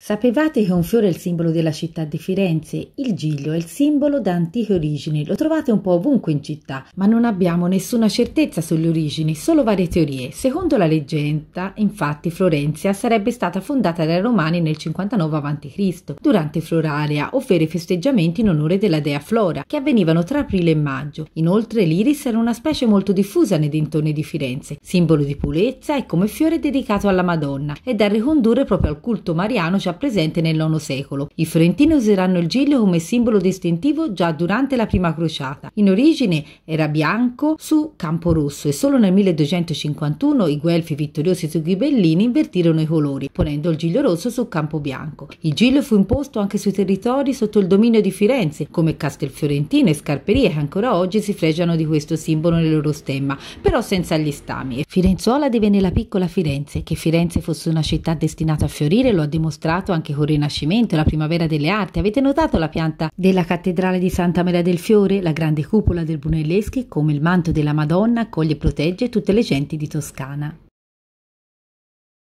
Sapevate che un fiore è il simbolo della città di Firenze? Il giglio è il simbolo da antiche origini, lo trovate un po' ovunque in città, ma non abbiamo nessuna certezza sulle origini, solo varie teorie. Secondo la leggenda, infatti, Florenzia sarebbe stata fondata dai Romani nel 59 a.C., durante Floraria, ovvero i festeggiamenti in onore della dea Flora, che avvenivano tra aprile e maggio. Inoltre l'iris era una specie molto diffusa nei dintorni di Firenze, simbolo di purezza e come fiore dedicato alla Madonna, e da ricondurre proprio al culto mariano Francia presente nel IX secolo. I fiorentini useranno il giglio come simbolo distintivo già durante la prima crociata. In origine era bianco su campo rosso e solo nel 1251 i guelfi vittoriosi sui ghibellini invertirono i colori, ponendo il giglio rosso su campo bianco. Il giglio fu imposto anche sui territori sotto il dominio di Firenze, come Castelfiorentino e Scarperie che ancora oggi si fregiano di questo simbolo nel loro stemma, però senza gli stami. Firenzuola divenne la piccola Firenze, che Firenze fosse una città destinata a fiorire lo ha dimostrato collegato anche col Rinascimento, la primavera delle arti. Avete notato la pianta della cattedrale di Santa Maria del Fiore? La grande cupola del Brunelleschi, come il manto della Madonna, accoglie e protegge tutte le genti di Toscana.